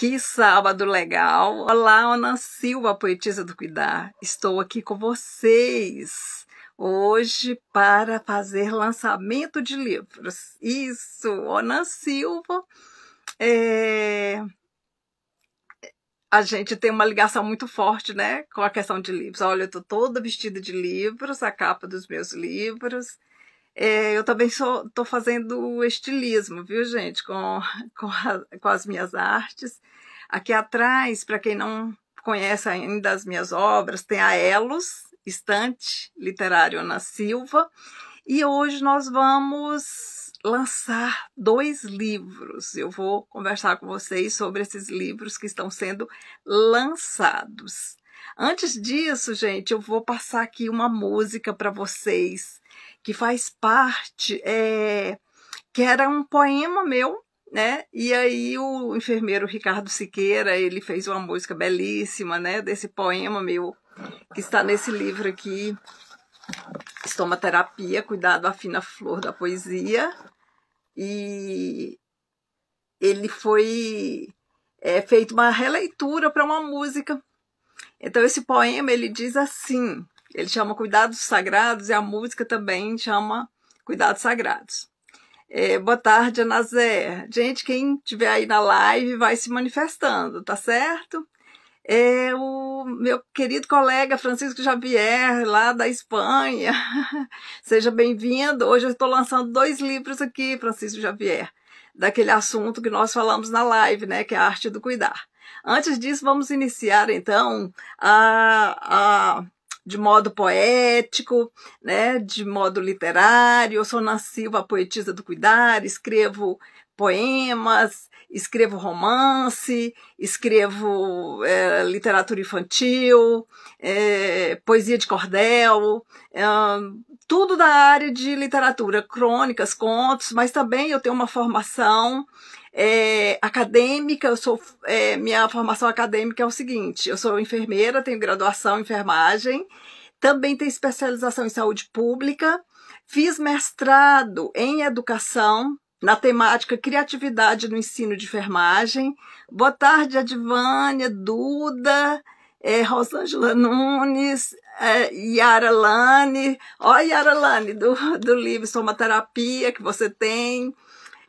Que sábado legal! Olá, Ana Silva, poetisa do cuidar. Estou aqui com vocês hoje para fazer lançamento de livros. Isso, Ana Silva. É... A gente tem uma ligação muito forte, né, com a questão de livros. Olha, eu estou toda vestida de livros, a capa dos meus livros. É, eu também estou fazendo estilismo, viu, gente, com, com, a, com as minhas artes. Aqui atrás, para quem não conhece ainda as minhas obras, tem a Elos, estante literário na Silva. E hoje nós vamos lançar dois livros. Eu vou conversar com vocês sobre esses livros que estão sendo lançados. Antes disso, gente, eu vou passar aqui uma música para vocês que faz parte, é, que era um poema meu, né? E aí o enfermeiro Ricardo Siqueira, ele fez uma música belíssima, né, desse poema meu que está nesse livro aqui, Estomaterapia, Cuidado à Fina Flor da Poesia. E ele foi é, feito uma releitura para uma música. Então esse poema ele diz assim: ele chama Cuidados Sagrados e a música também chama Cuidados Sagrados. É, boa tarde, Anazé. Gente, quem tiver aí na live vai se manifestando, tá certo? É, o meu querido colega Francisco Xavier, lá da Espanha. Seja bem-vindo. Hoje eu estou lançando dois livros aqui, Francisco Xavier, daquele assunto que nós falamos na live, né? Que é a arte do cuidar. Antes disso, vamos iniciar então a, a de modo poético, né, de modo literário. Eu sou nasciva a poetisa do cuidar, escrevo poemas, escrevo romance, escrevo é, literatura infantil, é, poesia de cordel, é, tudo da área de literatura, crônicas, contos, mas também eu tenho uma formação é, acadêmica, eu sou, é, minha formação acadêmica é o seguinte: eu sou enfermeira, tenho graduação em enfermagem, também tenho especialização em saúde pública, fiz mestrado em educação na temática criatividade no ensino de enfermagem. Boa tarde, Advânia, Duda, é, Rosângela Nunes, é, Yara Lane. Olha, Yara Lane, do, do livro Somaterapia que você tem.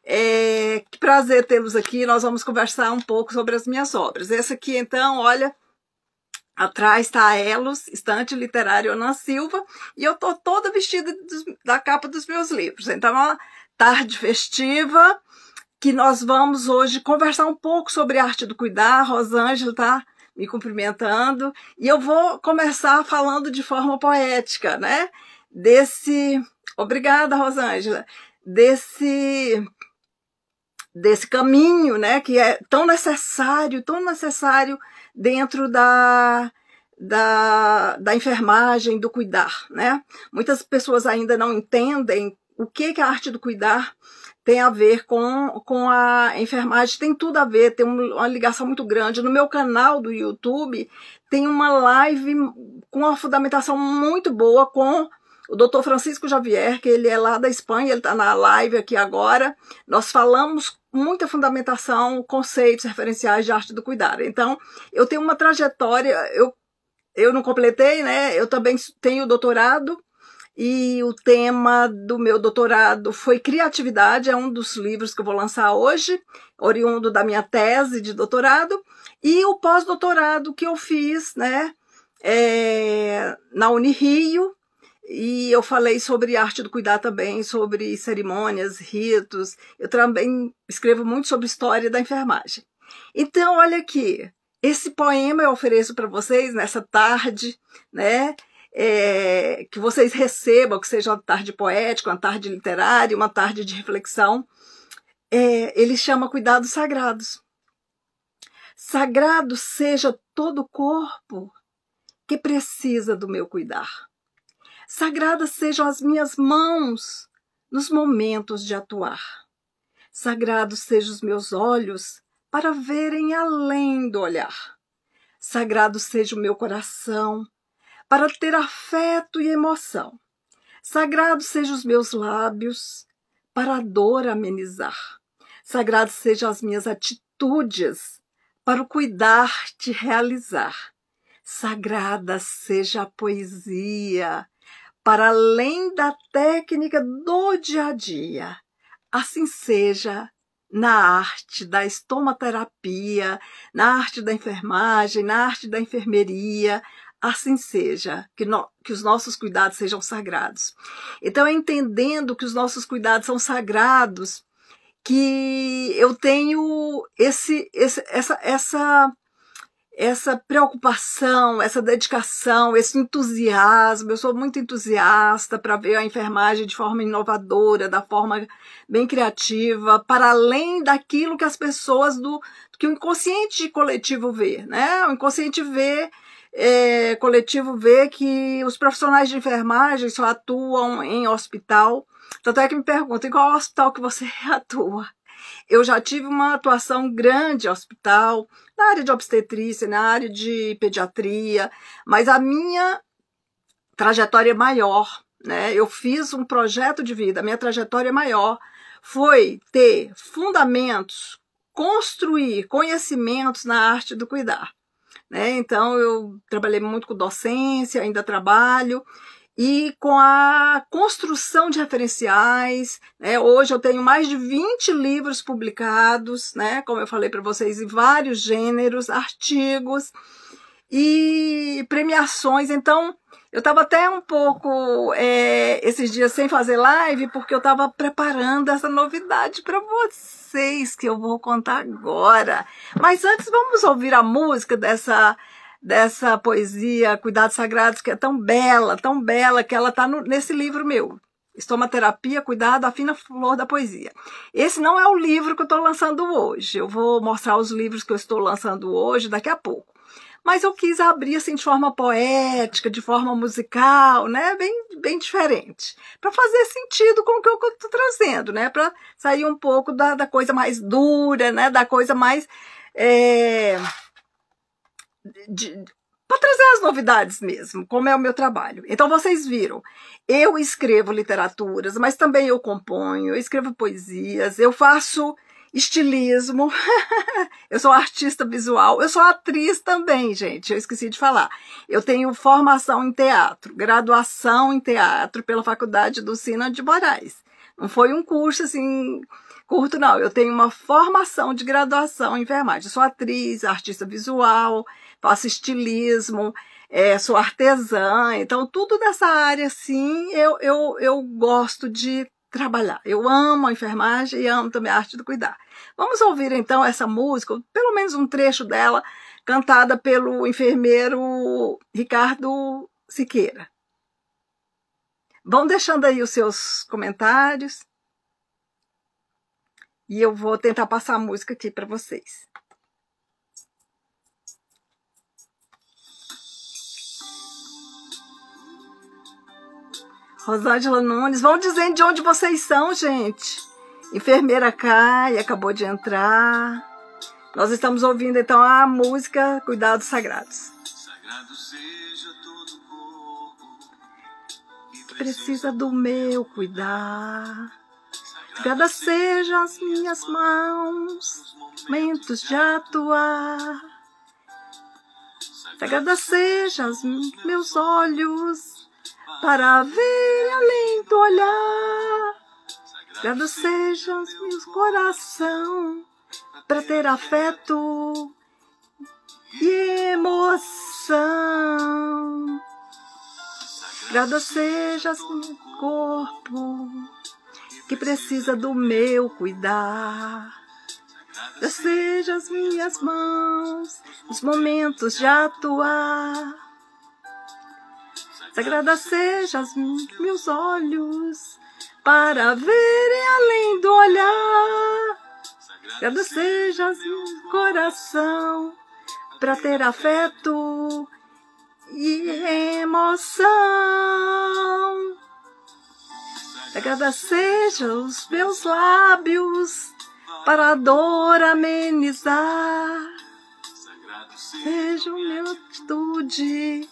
É, que prazer tê-los aqui. Nós vamos conversar um pouco sobre as minhas obras. Essa aqui, então, olha, Atrás está a Elos, estante literário Ana Silva, e eu tô toda vestida dos, da capa dos meus livros. Então, é uma tarde festiva que nós vamos hoje conversar um pouco sobre arte do cuidar. A Rosângela tá me cumprimentando e eu vou começar falando de forma poética, né? Desse, obrigada, Rosângela, desse desse caminho, né, que é tão necessário, tão necessário dentro da, da, da enfermagem, do cuidar, né? Muitas pessoas ainda não entendem o que, que a arte do cuidar tem a ver com, com a enfermagem, tem tudo a ver, tem uma ligação muito grande. No meu canal do YouTube tem uma live com uma fundamentação muito boa com o doutor Francisco Javier, que ele é lá da Espanha, ele está na live aqui agora. Nós falamos muita fundamentação, conceitos, referenciais de arte do cuidar. Então, eu tenho uma trajetória, eu, eu não completei, né? Eu também tenho doutorado e o tema do meu doutorado foi criatividade, é um dos livros que eu vou lançar hoje, oriundo da minha tese de doutorado, e o pós-doutorado que eu fiz, né, é, na Unirio, e eu falei sobre arte do cuidar também, sobre cerimônias, ritos. Eu também escrevo muito sobre história da enfermagem. Então, olha aqui, esse poema eu ofereço para vocês nessa tarde, né? É, que vocês recebam, que seja uma tarde poética, uma tarde literária, uma tarde de reflexão. É, ele chama Cuidados Sagrados. Sagrado seja todo o corpo que precisa do meu cuidar. Sagradas sejam as minhas mãos nos momentos de atuar. Sagrados sejam os meus olhos para verem além do olhar. Sagrado seja o meu coração para ter afeto e emoção. Sagrado sejam os meus lábios para a dor amenizar. Sagrado sejam as minhas atitudes para o cuidar de realizar. Sagrada seja a poesia para além da técnica do dia a dia. Assim seja na arte da estomaterapia, na arte da enfermagem, na arte da enfermeria, assim seja, que, no, que, os nossos cuidados sejam sagrados. Então, entendendo que os nossos cuidados são sagrados, que eu tenho esse, esse, essa, essa essa preocupação, essa dedicação, esse entusiasmo. Eu sou muito entusiasta para ver a enfermagem de forma inovadora, da forma bem criativa, para além daquilo que as pessoas do que o inconsciente coletivo vê, né? O inconsciente vê é, coletivo vê que os profissionais de enfermagem só atuam em hospital. Tanto é que me perguntam, em qual hospital que você atua? eu já tive uma atuação grande em hospital, na área de obstetrícia, na área de pediatria, mas a minha trajetória é maior, né? Eu fiz um projeto de vida, a minha trajetória é maior foi ter fundamentos, construir conhecimentos na arte do cuidar. Né? Então, eu trabalhei muito com docência, ainda trabalho, e com a construção de referenciais. Né? Hoje eu tenho mais de 20 livros publicados, né? como eu falei para vocês, em vários gêneros, artigos e premiações. Então, eu estava até um pouco é, esses dias sem fazer live, porque eu estava preparando essa novidade para vocês que eu vou contar agora. Mas antes, vamos ouvir a música dessa dessa poesia Cuidados Sagrados, que é tão bela, tão bela, que ela está nesse livro meu. Estomaterapia, Cuidado, a Fina Flor da Poesia. Esse não é o livro que eu estou lançando hoje. Eu vou mostrar os livros que eu estou lançando hoje daqui a pouco. Mas eu quis abrir assim de forma poética, de forma musical, né? Bem, bem diferente. Para fazer sentido com o que eu estou trazendo, né? Para sair um pouco da, da, coisa mais dura, né? Da coisa mais. É para trazer as novidades mesmo, como é o meu trabalho. Então vocês viram, eu escrevo literaturas, mas também eu componho, eu escrevo poesias, eu faço estilismo. eu sou artista visual, eu sou atriz também, gente. Eu esqueci de falar. Eu tenho formação em teatro, graduação em teatro pela Faculdade do Sina de Moraes. Não foi um curso assim curto, não. Eu tenho uma formação de graduação em enfermagem. Eu sou atriz, artista visual, faço estilismo, é, sou artesã, então tudo dessa área assim eu, eu, eu gosto de trabalhar. Eu amo a enfermagem e amo também a arte do cuidar. Vamos ouvir então essa música, pelo menos um trecho dela, cantada pelo enfermeiro Ricardo Siqueira. Vão deixando aí os seus comentários e eu vou tentar passar a música aqui para vocês. Rosângela Nunes, vão dizendo de onde vocês são, gente. Enfermeira Kai acabou de entrar. Nós estamos ouvindo então a música Cuidados Sagrados. Sagrado seja todo corpo que precisa do meu cuidar. Sagrada sejam as minhas mãos, momentos de atuar. Sagrada sejam os meus olhos, para ver além do olhar. Sagrado sejam os meus coração para ter afeto e emoção. seja o meu corpo que precisa do meu cuidar. seja as minhas mãos nos momentos de atuar. Sagrada os meus olhos para verem além do olhar. Sagrada seja meu coração para ter afeto e emoção. Sagrada seja os meus lábios para a dor amenizar. Seja minha atitude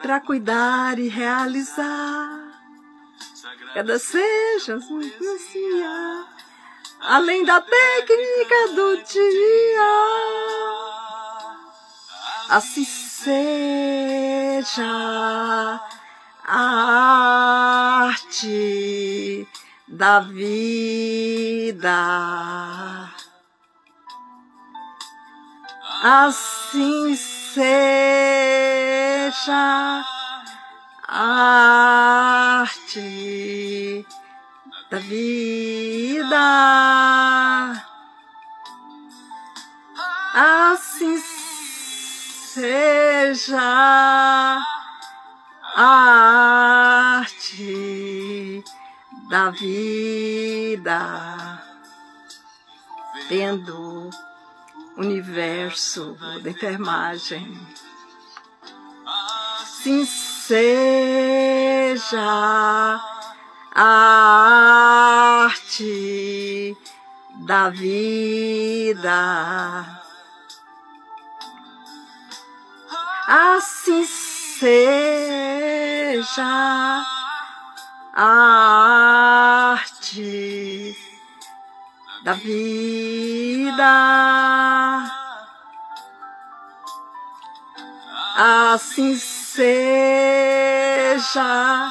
para cuidar e realizar. Cada seja dia, além da técnica do dia. Assim seja a arte da vida. Assim seja seja a arte da vida. Assim seja a arte da vida, tendo universo da enfermagem. Sim seja a arte da vida. Assim seja a arte da vida. Assim seja a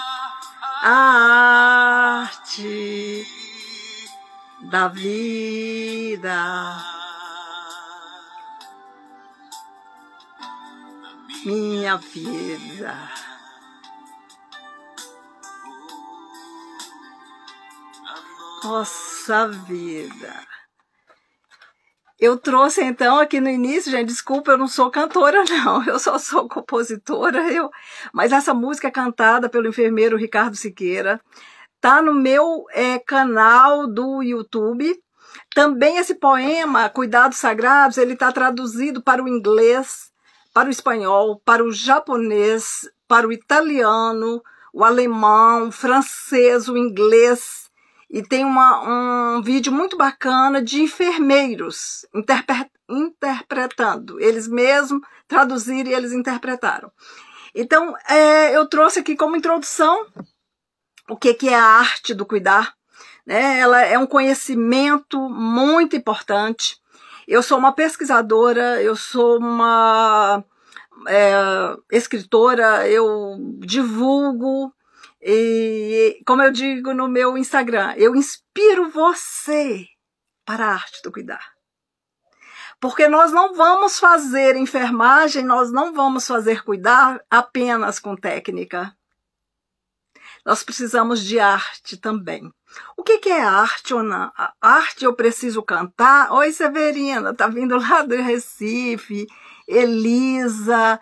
arte da vida. Minha vida. nossa vida. Eu trouxe então aqui no início, gente, desculpa, eu não sou cantora não, eu só sou compositora, eu, mas essa música é cantada pelo enfermeiro Ricardo Siqueira, tá no meu é, canal do YouTube. Também esse poema, Cuidados Sagrados, ele tá traduzido para o inglês, para o espanhol, para o japonês, para o italiano, o alemão, o francês, o inglês, e tem uma, um vídeo muito bacana de enfermeiros interpre, interpretando. Eles mesmos traduziram e eles interpretaram. Então, é, eu trouxe aqui como introdução o que, que é a arte do cuidar. Né? Ela é um conhecimento muito importante. Eu sou uma pesquisadora, eu sou uma é, escritora, eu divulgo e, como eu digo no meu Instagram, eu inspiro você para a arte do cuidar. Porque nós não vamos fazer enfermagem, nós não vamos fazer cuidar apenas com técnica. Nós precisamos de arte também. O que, que é arte ou não? A arte eu preciso cantar? Oi, Severina, tá vindo lá do Recife. Elisa,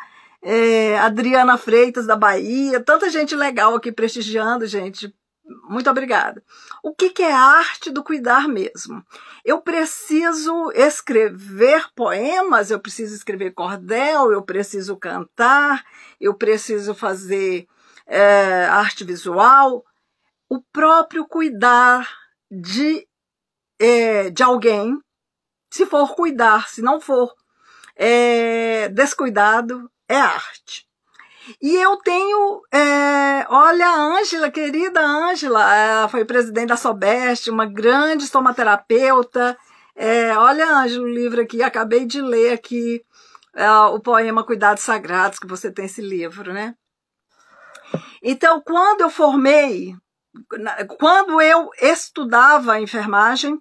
é, Adriana Freitas da Bahia, tanta gente legal aqui prestigiando, gente. Muito obrigada. O que, que é arte do cuidar mesmo? Eu preciso escrever poemas, eu preciso escrever cordel, eu preciso cantar, eu preciso fazer é, arte visual. O próprio cuidar de, é, de alguém, se for cuidar, se não for é, descuidado, é arte. E eu tenho, é, olha, a Ângela, querida Ângela, ela foi presidente da Sobeste, uma grande estomaterapeuta. É, olha, Ângela, o livro aqui, acabei de ler aqui é, o poema Cuidados Sagrados, que você tem esse livro, né? Então, quando eu formei, quando eu estudava enfermagem,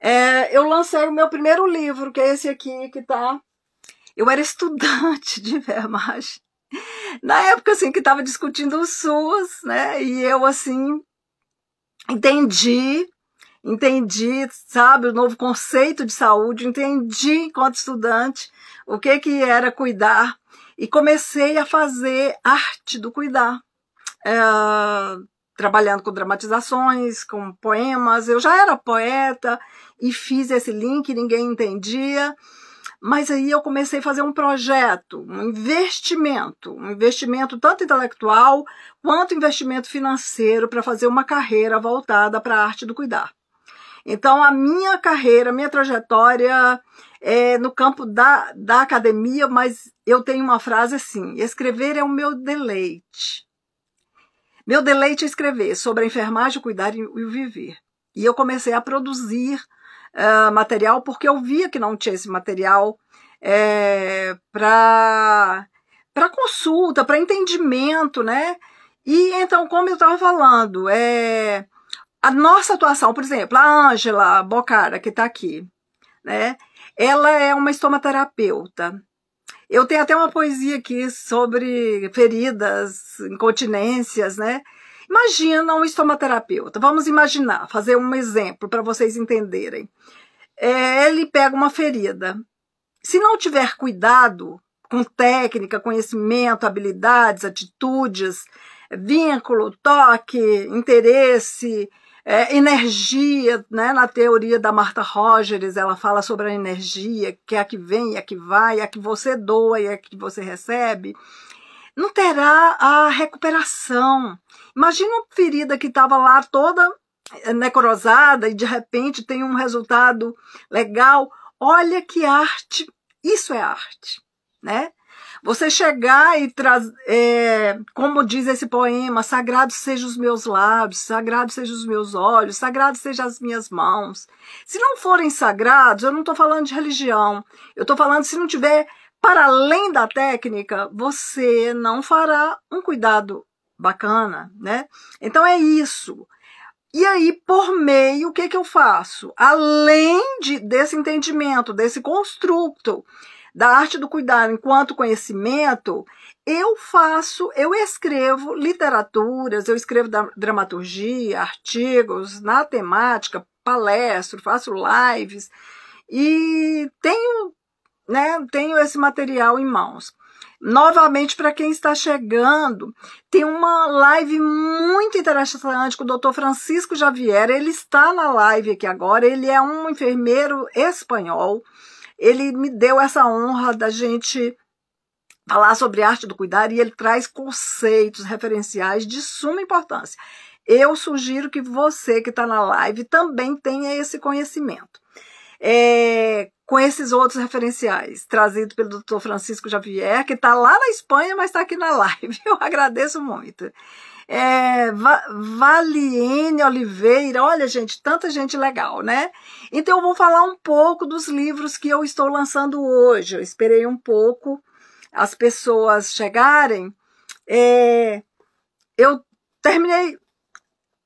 é, eu lancei o meu primeiro livro, que é esse aqui que está eu era estudante de enfermagem. Na época, assim, que estava discutindo o SUS, né? E eu, assim, entendi, entendi, sabe, o novo conceito de saúde, entendi, enquanto estudante, o que, que era cuidar. E comecei a fazer arte do cuidar. É, trabalhando com dramatizações, com poemas. Eu já era poeta e fiz esse link, ninguém entendia. Mas aí eu comecei a fazer um projeto, um investimento, um investimento tanto intelectual quanto investimento financeiro para fazer uma carreira voltada para a arte do cuidar. Então, a minha carreira, minha trajetória é no campo da, da academia, mas eu tenho uma frase assim: escrever é o meu deleite. Meu deleite é escrever sobre a enfermagem, o cuidar e o viver. E eu comecei a produzir ah, material, porque eu via que não tinha esse material é, para consulta, para entendimento, né? E então, como eu estava falando, é, a nossa atuação, por exemplo, a Ângela Bocara, que está aqui, né? Ela é uma estomaterapeuta. Eu tenho até uma poesia aqui sobre feridas, incontinências, né? Imagina um estomaterapeuta, vamos imaginar, fazer um exemplo para vocês entenderem. É, ele pega uma ferida. Se não tiver cuidado com técnica, conhecimento, habilidades, atitudes, vínculo, toque, interesse, é, energia, né? na teoria da Marta Rogers, ela fala sobre a energia, que é a que vem, é a que vai, é a que você doa e é a que você recebe, não terá a recuperação. Imagina uma ferida que estava lá toda eh, necrosada e de repente tem um resultado legal. Olha que arte! Isso é arte, né? Você chegar e trazer, eh, é, como diz esse poema, sagrado sejam os meus lábios, sagrado sejam os meus olhos, sagrado sejam as minhas mãos. Se não forem sagrados, eu não estou falando de religião, eu estou falando se não tiver para além da técnica, você não fará um cuidado bacana, né? Então é isso. E aí, por meio, o que, que eu faço? Além de, desse entendimento, desse construto da arte do cuidado enquanto conhecimento, eu faço, eu escrevo literaturas, eu escrevo dramaturgia, artigos na temática, palestro, faço lives e tenho, né, tenho esse material em mãos. Novamente, para quem está chegando, tem uma live muito interessante com o Dr. Francisco Javier. Ele está na live aqui agora, ele é um enfermeiro espanhol. Ele me deu essa honra da gente falar sobre arte do cuidar e ele traz conceitos referenciais de suma importância. Eu sugiro que você que está na live também tenha esse conhecimento. É, com esses outros referenciais, trazido pelo Dr. Francisco Javier, que está lá na Espanha, mas está aqui na live. Eu agradeço muito. É, Va Valiene Oliveira, olha, gente, tanta gente legal, né? Então, eu vou falar um pouco dos livros que eu estou lançando hoje. Eu esperei um pouco as pessoas chegarem. É, eu terminei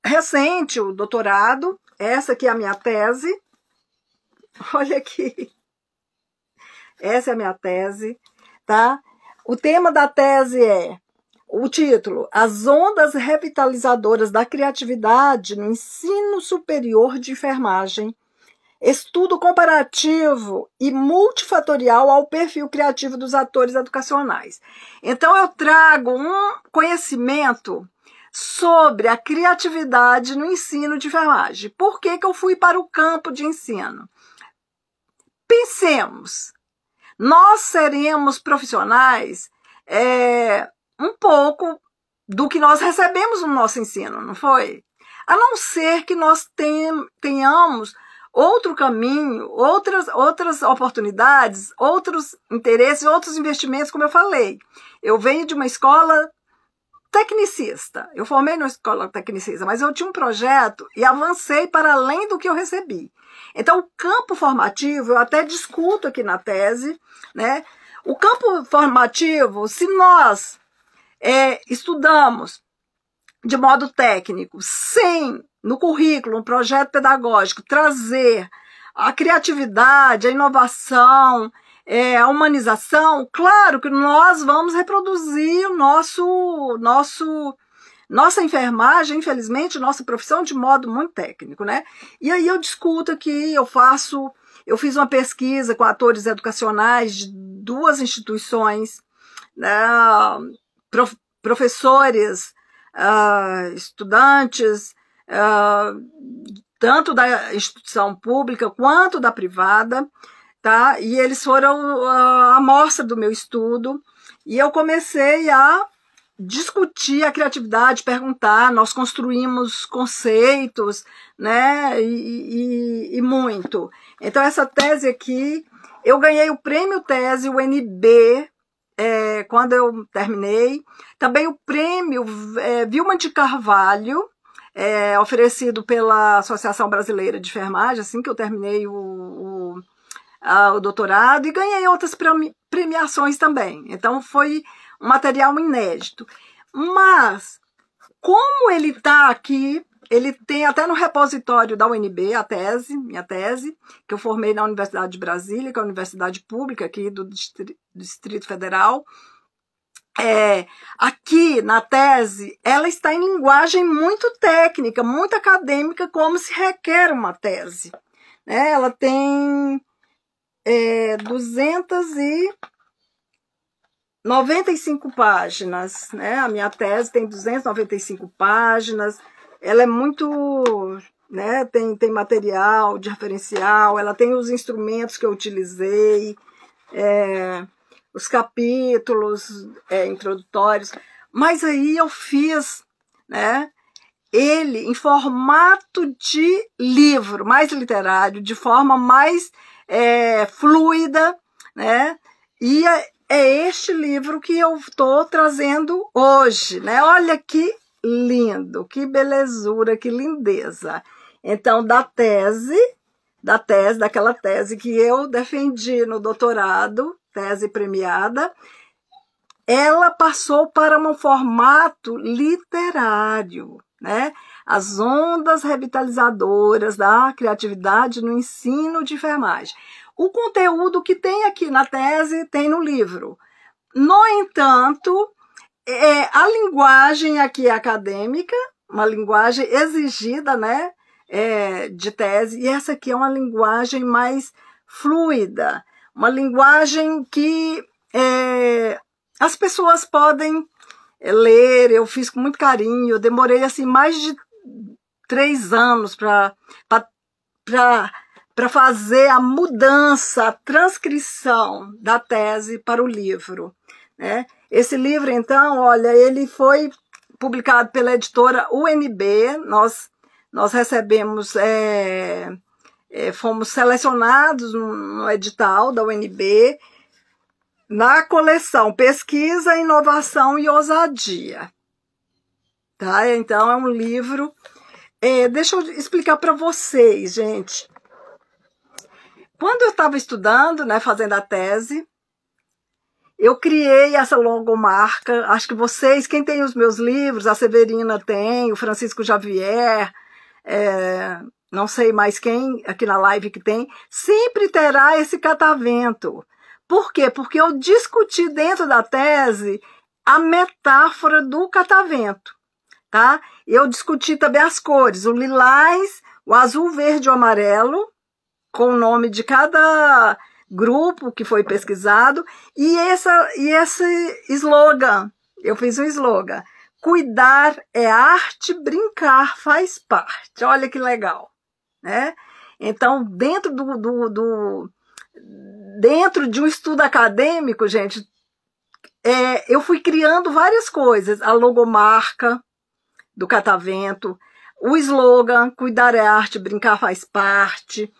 recente o doutorado, essa aqui é a minha tese. Olha aqui. Essa é a minha tese, tá? O tema da tese é o título: As ondas revitalizadoras da criatividade no ensino superior de enfermagem. Estudo comparativo e multifatorial ao perfil criativo dos atores educacionais. Então, eu trago um conhecimento sobre a criatividade no ensino de enfermagem. Por que, que eu fui para o campo de ensino? Pensemos, nós seremos profissionais é, um pouco do que nós recebemos no nosso ensino, não foi? A não ser que nós tenhamos outro caminho, outras, outras oportunidades, outros interesses, outros investimentos, como eu falei. Eu venho de uma escola tecnicista. Eu formei na escola tecnicista, mas eu tinha um projeto e avancei para além do que eu recebi. Então, o campo formativo, eu até discuto aqui na tese, né? O campo formativo, se nós é, estudamos de modo técnico, sem no currículo, um projeto pedagógico, trazer a criatividade, a inovação, é, a humanização, claro que nós vamos reproduzir o nosso, nosso nossa enfermagem, infelizmente, nossa profissão de modo muito técnico, né? E aí eu discuto aqui, eu faço, eu fiz uma pesquisa com atores educacionais de duas instituições, né? prof, professores, uh, estudantes, uh, tanto da instituição pública quanto da privada, tá? E eles foram a ah, amostra do meu estudo e eu comecei a discutir a criatividade, perguntar, nós construímos conceitos, né, e, e, e, muito. Então, essa tese aqui, eu ganhei o prêmio tese UNB é, quando eu terminei, também o prêmio é, Vilma de Carvalho, é, oferecido pela Associação Brasileira de Enfermagem, assim que eu terminei o, o, o doutorado, e ganhei outras premiações também. Então, foi um material inédito. Mas, como ele está aqui, ele tem até no repositório da UNB, a tese, minha tese, que eu formei na Universidade de Brasília, que é a universidade pública aqui do Distrito Federal. É, aqui na tese, ela está em linguagem muito técnica, muito acadêmica, como se requer uma tese. Né? Ela tem é, 200 e 95 páginas, né? A minha tese tem 295 páginas. Ela é muito, né? Tem, tem material de referencial, ela tem os instrumentos que eu utilizei, é, os capítulos é, introdutórios. Mas aí eu fiz, né? Ele em formato de livro, mais literário, de forma mais é, fluida, né? E é este livro que eu estou trazendo hoje, né? Olha que lindo, que belezura, que lindeza. Então, da tese, da tese, daquela tese que eu defendi no doutorado, tese premiada, ela passou para um formato literário, né? As ondas revitalizadoras da criatividade no ensino de enfermagem. O conteúdo que tem aqui na tese tem no livro. No entanto, é, a linguagem aqui é acadêmica, uma linguagem exigida, né, é, de tese, e essa aqui é uma linguagem mais fluida, uma linguagem que é, as pessoas podem é, ler. Eu fiz com muito carinho, eu demorei assim mais de três anos para para fazer a mudança, a transcrição da tese para o livro. Né? Esse livro, então, olha, ele foi publicado pela editora UNB, nós, nós recebemos, é, é, fomos selecionados no edital da UNB, na coleção Pesquisa, Inovação e Ousadia. Tá? Então, é um livro. É, deixa eu explicar para vocês, gente. Quando eu estava estudando, né, fazendo a tese, eu criei essa logomarca. Acho que vocês, quem tem os meus livros, a Severina tem, o Francisco Javier, é, não sei mais quem aqui na live que tem, sempre terá esse catavento. Por quê? Porque eu discuti dentro da tese a metáfora do catavento, tá? Eu discuti também as cores, o lilás, o azul, verde e o amarelo, com o nome de cada grupo que foi pesquisado e, essa, e esse slogan. Eu fiz um slogan. Cuidar é arte, brincar faz parte. Olha que legal, né? Então, dentro do, do, do dentro de um estudo acadêmico, gente, é, eu fui criando várias coisas. A logomarca do catavento, o slogan, cuidar é arte, brincar faz parte.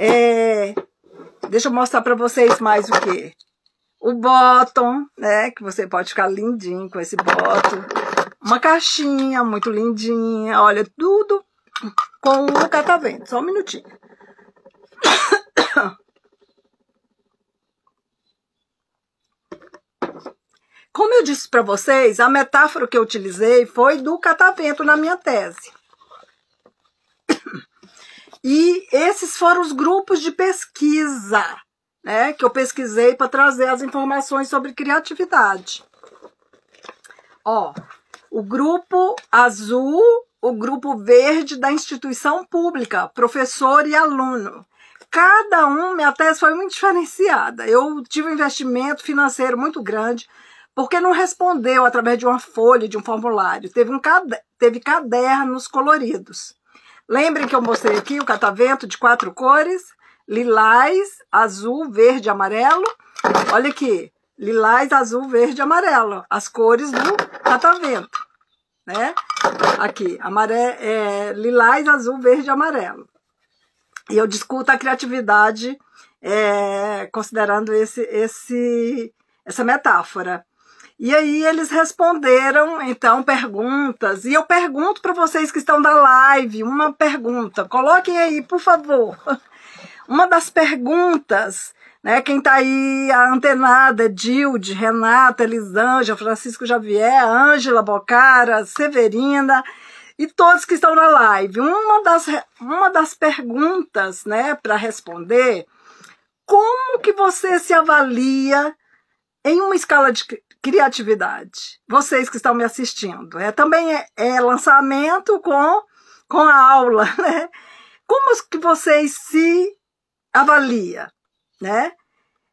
É, deixa eu mostrar para vocês mais o que. O bottom, né? Que você pode ficar lindinho com esse bottom. Uma caixinha muito lindinha. Olha, tudo com o catavento. Tá só um minutinho. Como eu disse para vocês, a metáfora que eu utilizei foi do catavento na minha tese. E esses foram os grupos de pesquisa, né, que eu pesquisei para trazer as informações sobre criatividade. Ó, o grupo azul, o grupo verde da instituição pública, professor e aluno. Cada um, minha tese foi muito diferenciada. Eu tive um investimento financeiro muito grande, porque não respondeu através de uma folha, de um formulário. Teve, um, teve cadernos coloridos. Lembrem que eu mostrei aqui o catavento de quatro cores, lilás, azul, verde, amarelo. Olha aqui, lilás, azul, verde, amarelo, as cores do catavento, né? Aqui, amare é, lilás, azul, verde, amarelo. E eu discuto a criatividade é, considerando esse, esse, essa metáfora. E aí eles responderam então perguntas. E eu pergunto para vocês que estão da live uma pergunta. Coloquem aí, por favor. Uma das perguntas, né? Quem está aí, a antenada, Dilde, Renata, Elisângela, Francisco Javier, Ângela Bocara, Severina e todos que estão na live. Uma das, uma das perguntas, né, para responder, como que você se avalia em uma escala de criatividade. Vocês que estão me assistindo. É, também é, é lançamento com, com a aula, né? Como que vocês se avalia, né?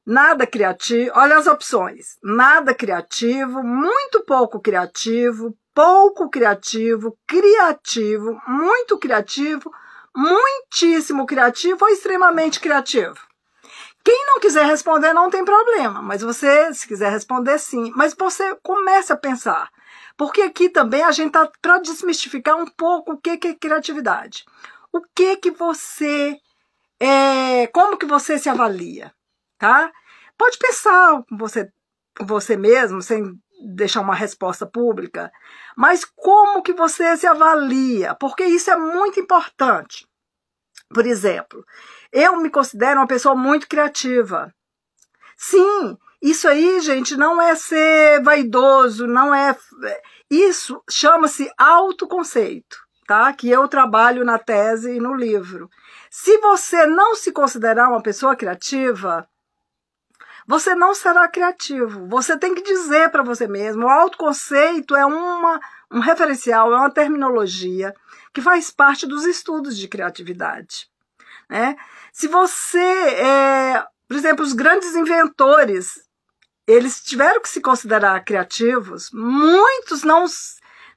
Nada criativo, olha as opções. Nada criativo, muito pouco criativo, pouco criativo, criativo, muito criativo, muitíssimo criativo ou extremamente criativo. Quem não quiser responder não tem problema, mas você, se quiser responder, sim. Mas você comece a pensar. Porque aqui também a gente está para desmistificar um pouco o que, que é criatividade. O que que você é, como que você se avalia, tá? Pode pensar com você, você mesmo, sem deixar uma resposta pública, mas como que você se avalia? Porque isso é muito importante. Por exemplo, eu me considero uma pessoa muito criativa. Sim, isso aí, gente, não é ser vaidoso, não é, é. Isso chama-se autoconceito, tá? Que eu trabalho na tese e no livro. Se você não se considerar uma pessoa criativa, você não será criativo. Você tem que dizer para você mesmo. O autoconceito é uma, um referencial, é uma terminologia que faz parte dos estudos de criatividade. Né? Se você, é, por exemplo, os grandes inventores, eles tiveram que se considerar criativos, muitos não,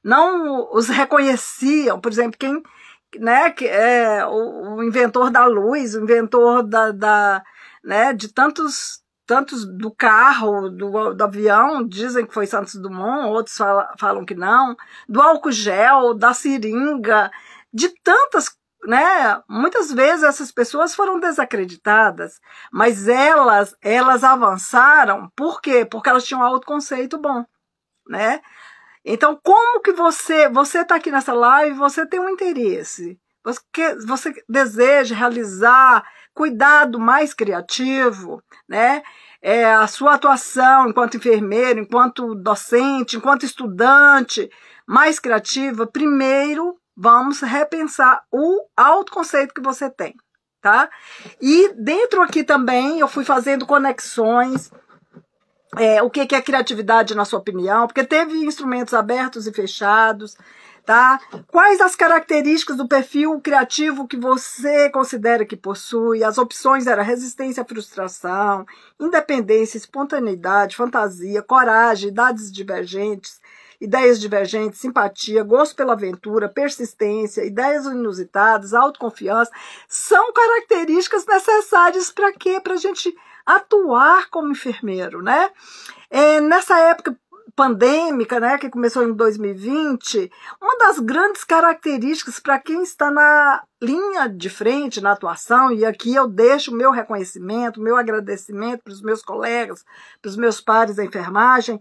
não os reconheciam. Por exemplo, quem, né, que é o, o inventor da luz, o inventor da, da né, de tantos tantos do carro, do, do, avião, dizem que foi Santos Dumont, outros falam que não, do álcool gel, da seringa, de tantas né? Muitas vezes essas pessoas foram desacreditadas, mas elas, elas avançaram, por quê? Porque elas tinham um autoconceito bom, né? Então, como que você, você tá aqui nessa live, você tem um interesse, você, você deseja realizar, cuidado mais criativo, né? É, a sua atuação enquanto enfermeiro, enquanto docente, enquanto estudante, mais criativa, primeiro vamos repensar o autoconceito que você tem, tá? E dentro aqui também eu fui fazendo conexões. É, o que, que é criatividade, na sua opinião? Porque teve instrumentos abertos e fechados, tá? Quais as características do perfil criativo que você considera que possui? As opções eram resistência à frustração, independência, espontaneidade, fantasia, coragem, idades divergentes, ideias divergentes, simpatia, gosto pela aventura, persistência, ideias inusitadas, autoconfiança, são características necessárias para quê? Para a gente atuar como enfermeiro, né? É, nessa época pandêmica, né, que começou em 2020, uma das grandes características para quem está na linha de frente na atuação, e aqui eu deixo o meu reconhecimento, meu agradecimento para os meus colegas, para os meus pares da enfermagem,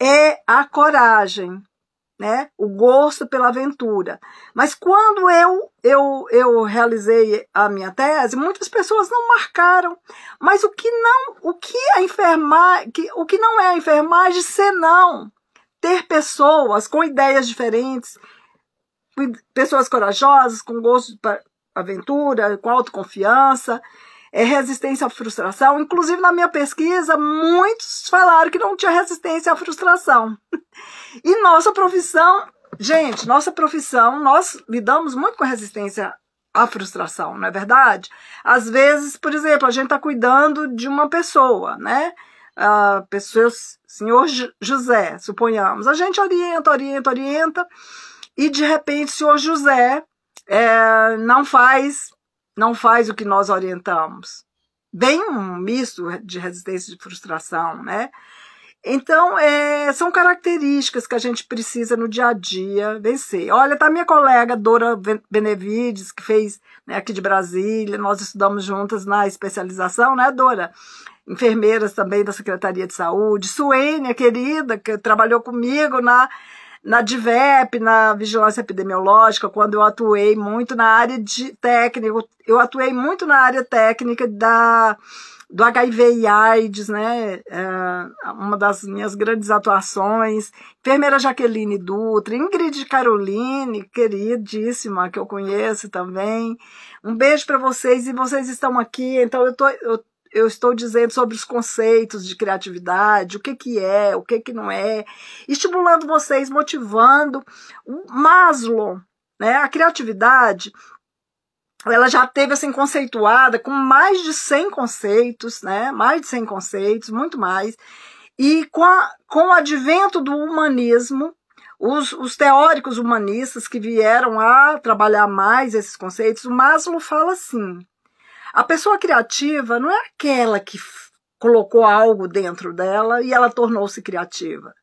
é a coragem, né? O gosto pela aventura. Mas quando eu eu eu realizei a minha tese, muitas pessoas não marcaram. Mas o que não, o que é a o que não é a enfermagem senão ter pessoas com ideias diferentes, pessoas corajosas, com gosto para aventura, com autoconfiança, é, resistência à frustração. Inclusive, na minha pesquisa, muitos falaram que não tinha resistência à frustração. E nossa profissão, gente, nossa profissão, nós lidamos muito com resistência à frustração, não é verdade? Às vezes, por exemplo, a gente está cuidando de uma pessoa, né? A pessoa, senhor José, suponhamos. A gente orienta, orienta, orienta, e de repente o senhor José é, não faz não faz o que nós orientamos. Bem um misto de resistência e de frustração, né? Então, é, são características que a gente precisa no dia a dia vencer. Olha, tá minha colega Dora Benevides, que fez né, aqui de Brasília, nós estudamos juntas na especialização, né, Dora? Enfermeiras também da Secretaria de Saúde. Suênia, querida, que trabalhou comigo na na DIVEP, na Vigilância Epidemiológica, quando eu atuei muito na área de técnico, eu atuei muito na área técnica da do HIV e AIDS, né? É uma das minhas grandes atuações. Enfermeira Jaqueline Dutra, Ingrid Caroline, queridíssima, que eu conheço também. Um beijo para vocês e vocês estão aqui, então eu tô, eu eu estou dizendo sobre os conceitos de criatividade, o que, que é, o que, que não é, estimulando vocês, motivando. O Maslow, né, a criatividade, ela já teve assim conceituada com mais de 100 conceitos, né, mais de 100 conceitos, muito mais. E com, a, com o advento do humanismo, os, os, teóricos humanistas que vieram a trabalhar mais esses conceitos, o Maslow fala assim: a pessoa criativa não é aquela que colocou algo dentro dela e ela tornou-se criativa.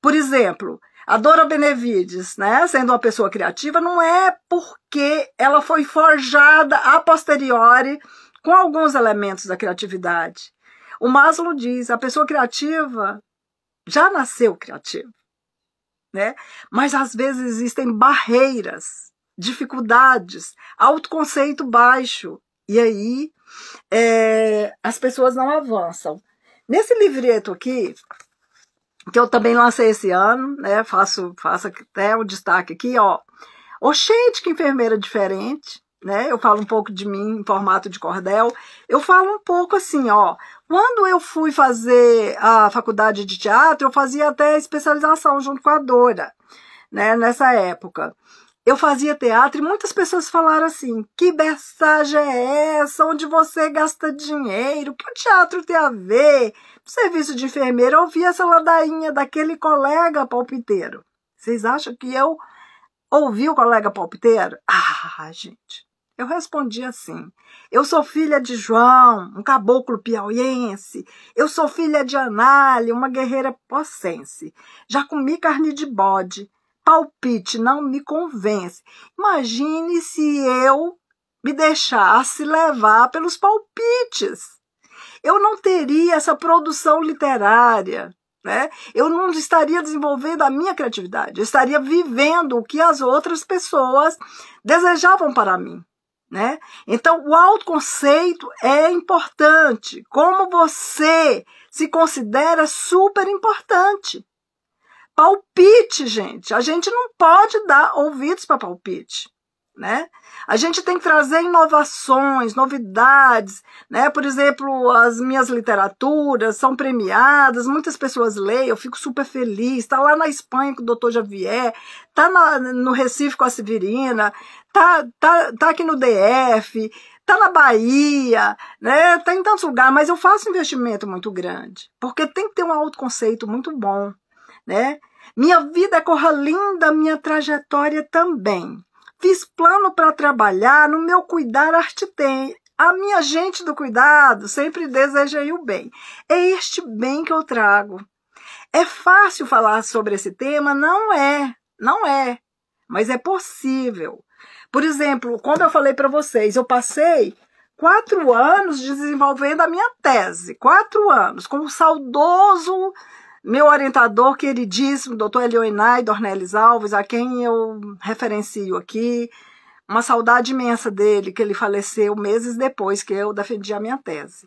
Por exemplo, a Dora Benevides, né, sendo uma pessoa criativa, não é porque ela foi forjada a posteriori com alguns elementos da criatividade. O Maslow diz: a pessoa criativa já nasceu criativa, né? Mas às vezes existem barreiras, dificuldades, autoconceito baixo, e aí é, as pessoas não avançam. Nesse livreto aqui, que eu também lancei esse ano, né? Faço, faço até um destaque aqui, ó. Oxente, que enfermeira diferente, né? Eu falo um pouco de mim em formato de cordel. Eu falo um pouco assim, ó. Quando eu fui fazer a faculdade de teatro, eu fazia até especialização junto com a Dora, né? Nessa época eu fazia teatro e muitas pessoas falaram assim: que bestagem é essa? Onde você gasta dinheiro? O que o teatro tem a ver? No serviço de enfermeira, eu ouvi essa ladainha daquele colega palpiteiro. Vocês acham que eu ouvi o colega palpiteiro? Ah, gente. Eu respondi assim: Eu sou filha de João, um caboclo piauiense. Eu sou filha de Anália, uma guerreira possense. Já comi carne de bode palpite não me convence. Imagine se eu me deixasse levar pelos palpites. Eu não teria essa produção literária, né? Eu não estaria desenvolvendo a minha criatividade, eu estaria vivendo o que as outras pessoas desejavam para mim. Né? Então, o autoconceito é importante. Como você se considera super importante palpite, gente. A gente não pode dar ouvidos para palpite. Né? A gente tem que trazer inovações, novidades, né? Por exemplo, as minhas literaturas são premiadas, muitas pessoas leem, eu fico super feliz. Está lá na Espanha com o Dr. Javier, está no Recife com a Severina, está tá, tá aqui no DF, está na Bahia, né? Está em tantos lugares, mas eu faço investimento muito grande, porque tem que ter um autoconceito muito bom, né? Minha vida é corra linda, minha trajetória também. Fiz plano para trabalhar no meu cuidar arte tem A minha gente do cuidado sempre deseja o bem. É este bem que eu trago. É fácil falar sobre esse tema? Não é, não é, mas é possível. Por exemplo, quando eu falei para vocês, eu passei quatro anos desenvolvendo a minha tese, quatro anos, com o saudoso meu orientador queridíssimo, doutor Elioinai Dornelles Alves, a quem eu referencio aqui, uma saudade imensa dele, que ele faleceu meses depois que eu defendi a minha tese.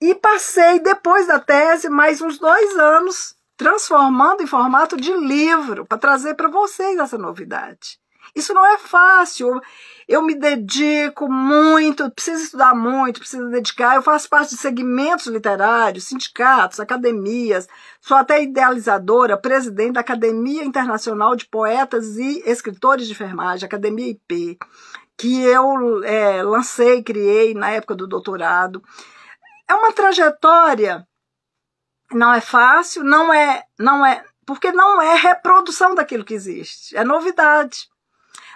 E passei, depois da tese, mais uns dois anos transformando em formato de livro, para trazer para vocês essa novidade. Isso não é fácil eu me dedico muito, preciso estudar muito, preciso dedicar. Eu faço parte de segmentos literários, sindicatos, academias, sou até idealizadora, presidente da Academia Internacional de Poetas e Escritores de Enfermagem, Academia IP, que eu é, lancei, criei na época do doutorado. É uma trajetória, não é fácil, não é, não é, porque não é reprodução daquilo que existe, é novidade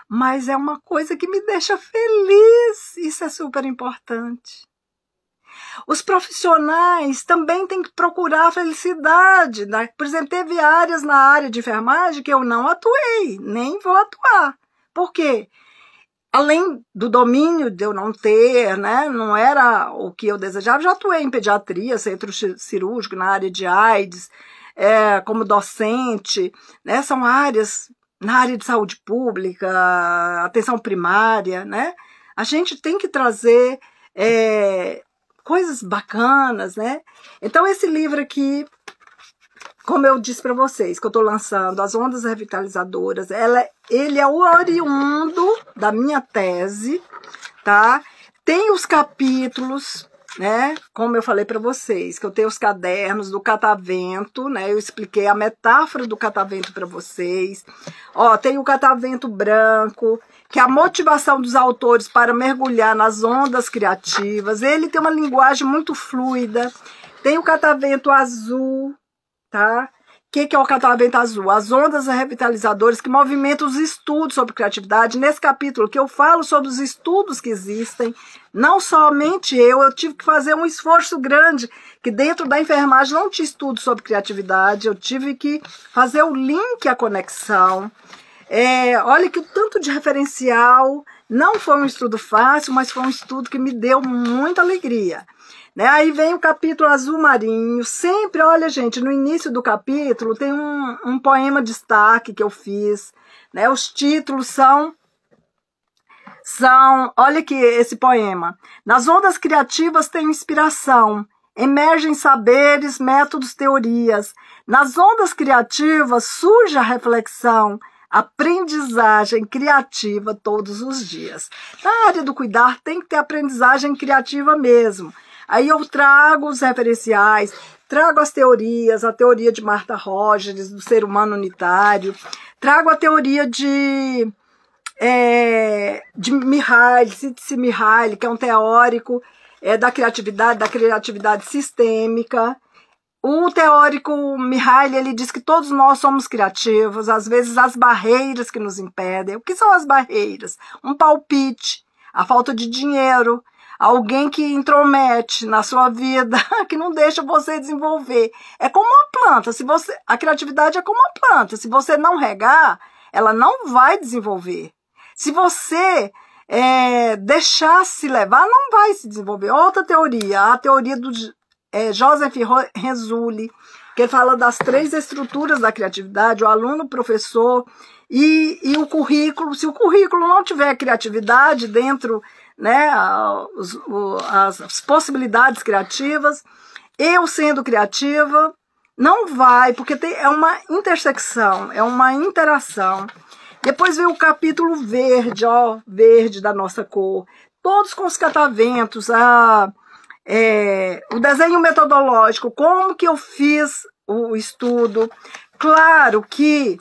mas é uma coisa que me deixa feliz. Isso é super importante. Os profissionais também têm que procurar a felicidade. Né? Por exemplo, teve áreas na área de enfermagem que eu não atuei, nem vou atuar. Por quê? Além do domínio de eu não ter, né, não era o que eu desejava, já atuei em pediatria, centro cirúrgico, na área de AIDS, é, como docente, né, são áreas na área de saúde pública, atenção primária, né? A gente tem que trazer é, coisas bacanas, né? Então, esse livro aqui, como eu disse para vocês, que eu estou lançando, As Ondas Revitalizadoras, ela, ele é o oriundo da minha tese, tá? Tem os capítulos né? Como eu falei para vocês, que eu tenho os cadernos do catavento, né? Eu expliquei a metáfora do catavento para vocês. Ó, tem o catavento branco, que é a motivação dos autores para mergulhar nas ondas criativas. Ele tem uma linguagem muito fluida. Tem o catavento azul, tá? O que, que é o catalamento azul? As ondas revitalizadoras que movimentam os estudos sobre criatividade. Nesse capítulo que eu falo sobre os estudos que existem, não somente eu, eu tive que fazer um esforço grande, que dentro da enfermagem não tinha estudo sobre criatividade, eu tive que fazer o link, a conexão. É, olha que o tanto de referencial, não foi um estudo fácil, mas foi um estudo que me deu muita alegria. Né? Aí vem o capítulo azul marinho. Sempre, olha, gente, no início do capítulo tem um, um poema de destaque que eu fiz. Né? Os títulos são são, olha que esse poema. Nas ondas criativas tem inspiração, emergem saberes, métodos, teorias. Nas ondas criativas surge a reflexão, aprendizagem criativa todos os dias. Na área do cuidar tem que ter aprendizagem criativa mesmo. Aí eu trago os referenciais, trago as teorias, a teoria de Marta Rogers, do ser humano unitário, trago a teoria de, é, de Mihaly, Sitsi Mihaly, que é um teórico é, da criatividade, da criatividade sistêmica. O teórico Mihaly, ele diz que todos nós somos criativos, às vezes as barreiras que nos impedem. O que são as barreiras? Um palpite, a falta de dinheiro, alguém que intromete na sua vida, que não deixa você desenvolver. É como uma planta, se você, a criatividade é como uma planta, se você não regar, ela não vai desenvolver. Se você é, deixar se levar, não vai se desenvolver. Outra teoria, a teoria do é, Joseph Renzulli, que fala das três estruturas da criatividade, o aluno, o professor e, e o currículo. Se o currículo não tiver criatividade dentro né, as, as, as possibilidades criativas. Eu sendo criativa, não vai, porque tem, é uma intersecção, é uma interação. Depois vem o capítulo verde, ó, verde da nossa cor. Todos com os cataventos, a, é, o desenho metodológico, como que eu fiz o estudo. Claro que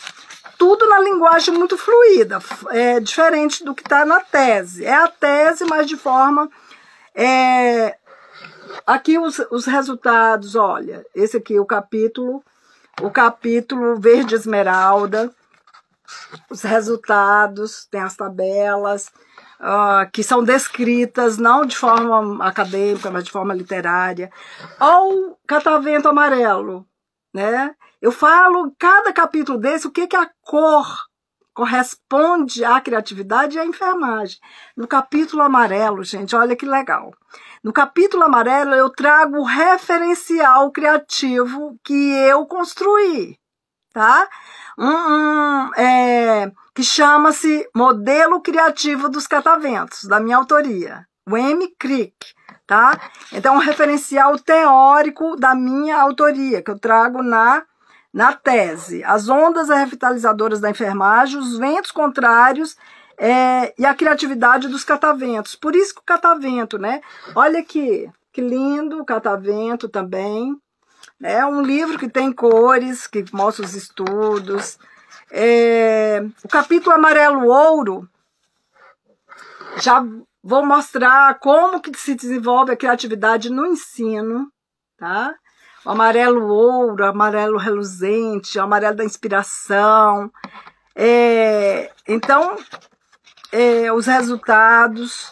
tudo na linguagem muito fluida, é, diferente do que está na tese. É a tese, mas de forma. É, aqui os, os resultados, olha, esse aqui, o capítulo, o capítulo Verde Esmeralda, os resultados, tem as tabelas. Uh, que são descritas não de forma acadêmica, mas de forma literária, o catavento amarelo, né? Eu falo em cada capítulo desse o que, que a cor corresponde à criatividade e à enfermagem. No capítulo amarelo, gente, olha que legal. No capítulo amarelo, eu trago o referencial criativo que eu construí, tá? Um, um é, que chama-se Modelo Criativo dos Cataventos, da minha autoria, o M. Crick. Tá? Então, é um referencial teórico da minha autoria, que eu trago na na tese, as ondas revitalizadoras da enfermagem, os ventos contrários é, e a criatividade dos cataventos. Por isso que o catavento, né? Olha aqui, que lindo o catavento também. É um livro que tem cores, que mostra os estudos. É, o capítulo Amarelo Ouro, já vou mostrar como que se desenvolve a criatividade no ensino, tá? o amarelo ouro, o amarelo reluzente, o amarelo da inspiração. É, então, é, os resultados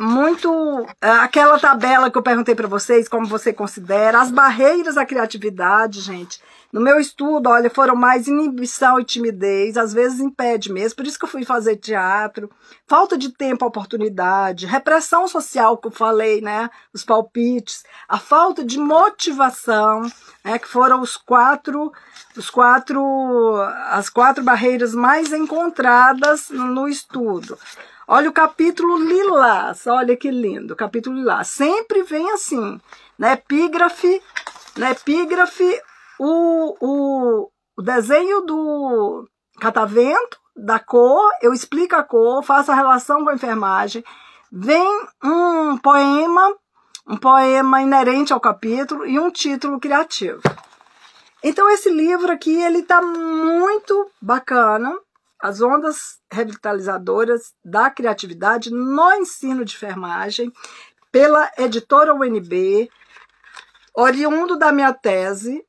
muito é, aquela tabela que eu perguntei para vocês, como você considera as barreiras à criatividade, gente. No meu estudo, olha, foram mais inibição e timidez, às vezes impede mesmo, por isso que eu fui fazer teatro, falta de tempo, oportunidade, repressão social que eu falei, né, os palpites, a falta de motivação, né, que foram os quatro, os quatro, as quatro barreiras mais encontradas no estudo. Olha o capítulo lilás, olha que lindo, capítulo lilás. Sempre vem assim, na né, epígrafe, na né, epígrafe o, o, o desenho do catavento, da cor, eu explico a cor, faço a relação com a enfermagem. Vem um poema, um poema inerente ao capítulo e um título criativo. Então esse livro aqui, ele tá muito bacana. As ondas revitalizadoras da criatividade no ensino de enfermagem, pela editora UNB, oriundo da minha tese,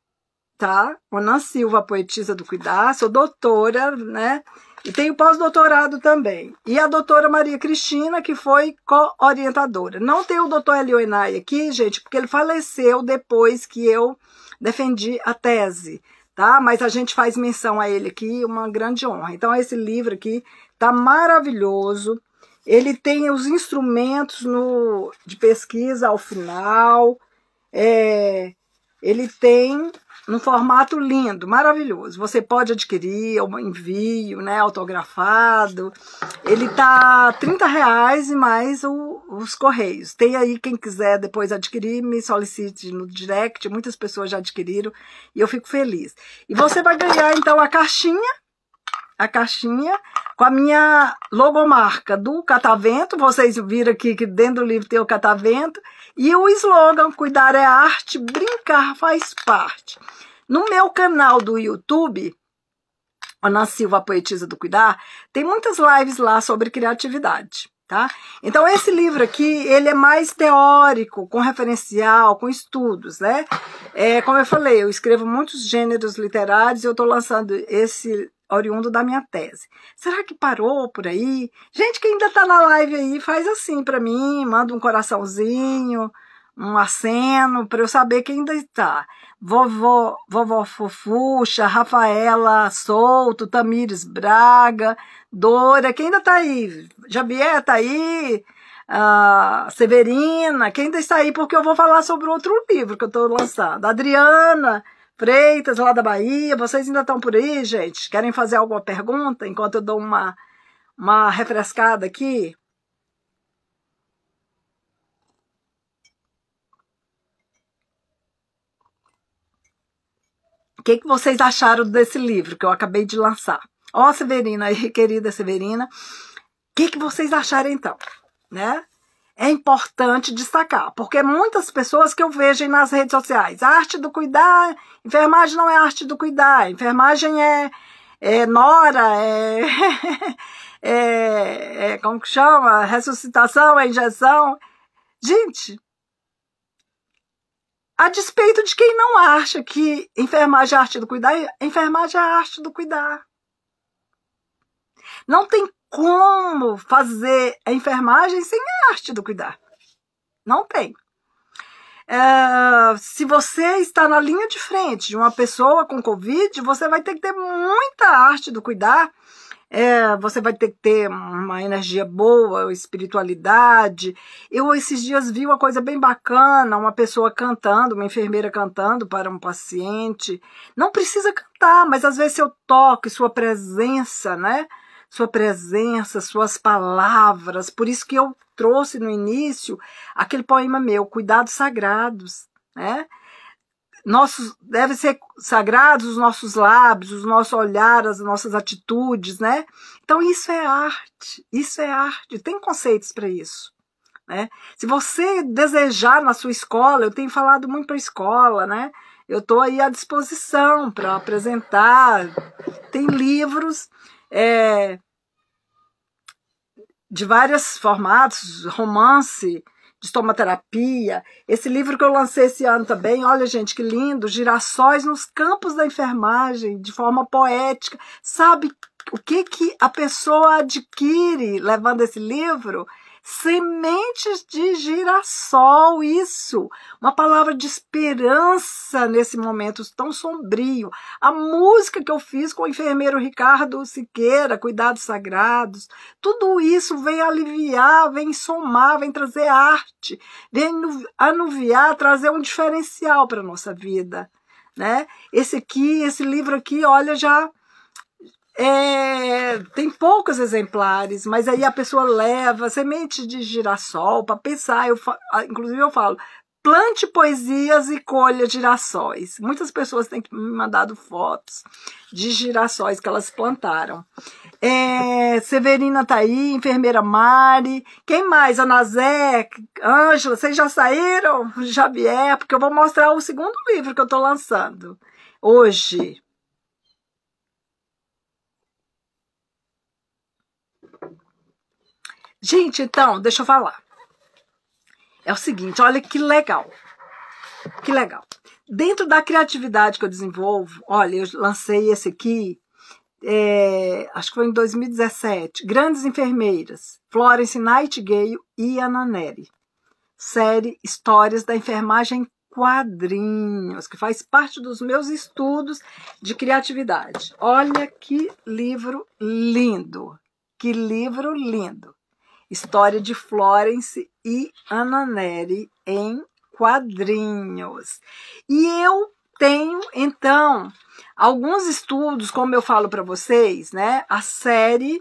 tá? Ana Silva, poetisa do cuidar, sou doutora, né? E tenho pós-doutorado também. E a doutora Maria Cristina, que foi co-orientadora. Não tem o doutor Elio Enai aqui, gente, porque ele faleceu depois que eu defendi a tese, tá? Mas a gente faz menção a ele aqui, uma grande honra. Então, esse livro aqui tá maravilhoso. Ele tem os instrumentos no, de pesquisa ao final. É, ele tem num formato lindo, maravilhoso. Você pode adquirir, eu é envio, né, autografado. Ele tá trinta reais e mais o, os correios. Tem aí quem quiser depois adquirir, me solicite no direct. Muitas pessoas já adquiriram e eu fico feliz. E você vai ganhar então a caixinha, a caixinha com a minha logomarca do Catavento. Vocês viram aqui que dentro do livro tem o Catavento. E o slogan Cuidar é arte, brincar faz parte. No meu canal do YouTube, Ana Silva, Poetisa do Cuidar, tem muitas lives lá sobre criatividade. Tá? Então esse livro aqui ele é mais teórico, com referencial, com estudos, né? É, como eu falei, eu escrevo muitos gêneros literários e eu estou lançando esse oriundo da minha tese. Será que parou por aí? Gente que ainda está na live aí, faz assim para mim, manda um coraçãozinho, um aceno para eu saber quem ainda está vovó, vovó Fofuxa, Rafaela Souto, Tamires Braga, Dora, quem ainda está aí? Jabier está aí, Severina, quem ainda está aí? Porque eu vou falar sobre outro livro que eu estou lançando. Adriana Freitas, lá da Bahia, vocês ainda estão por aí, gente? Querem fazer alguma pergunta enquanto eu dou uma, uma refrescada aqui? que, que vocês acharam desse livro que eu acabei de lançar? Ó, oh, Severina, aí, querida Severina, o que, que vocês acharam então? Né? É importante destacar, porque muitas pessoas que eu vejo nas redes sociais, a arte do cuidar, enfermagem não é arte do cuidar, enfermagem é, é nora, é, é, é como que chama? Ressuscitação, é injeção. Gente, a despeito de quem não acha que enfermagem é a arte do cuidar, enfermagem é a arte do cuidar. Não tem como fazer a enfermagem sem a arte do cuidar. Não tem. É, se você está na linha de frente de uma pessoa com Covid, você vai ter que ter muita arte do cuidar é, você vai ter que ter uma energia boa, espiritualidade. Eu esses dias vi uma coisa bem bacana, uma pessoa cantando, uma enfermeira cantando para um paciente. Não precisa cantar, mas às vezes seu toque, sua presença, né? Sua presença, suas palavras. Por isso que eu trouxe no início aquele poema meu, Cuidados Sagrados, né? nossos devem ser sagrados os nossos lábios, o nosso olhar, as nossas atitudes, né? Então isso é arte, isso é arte, tem conceitos para isso. Né? Se você desejar na sua escola, eu tenho falado muito para a escola, né? Eu estou aí à disposição para apresentar. Tem livros é, de vários formatos, romance, estomaterapia. Esse livro que eu lancei esse ano também, olha gente que lindo, Girassóis nos Campos da Enfermagem, de forma poética. Sabe o que que a pessoa adquire levando esse livro? sementes de girassol, isso, uma palavra de esperança nesse momento tão sombrio. A música que eu fiz com o enfermeiro Ricardo Siqueira, Cuidados Sagrados, tudo isso vem aliviar, vem somar, vem trazer arte, vem anuviar, trazer um diferencial para a nossa vida. Né? Esse aqui, esse livro aqui, olha, já é, tem poucos exemplares, mas aí a pessoa leva semente de girassol para pensar. Eu, ah, inclusive, eu falo: plante poesias e colha girassóis. Muitas pessoas têm me mandado fotos de girassóis que elas plantaram. É, Severina tá aí, enfermeira Mari. Quem mais? Nazé, Ângela, vocês já saíram? Javier, porque eu vou mostrar o segundo livro que eu estou lançando hoje Gente, então, deixa eu falar. É o seguinte, olha que legal. Que legal. Dentro da criatividade que eu desenvolvo, olha, eu lancei esse aqui, é, acho que foi em 2017. Grandes Enfermeiras, Florence Nightingale e Ana Neri. Série Histórias da Enfermagem Quadrinhos, que faz parte dos meus estudos de criatividade. Olha que livro lindo! Que livro lindo! História de Florence e Anna Nery em quadrinhos. E eu tenho, então, alguns estudos, como eu falo para vocês, né? A série.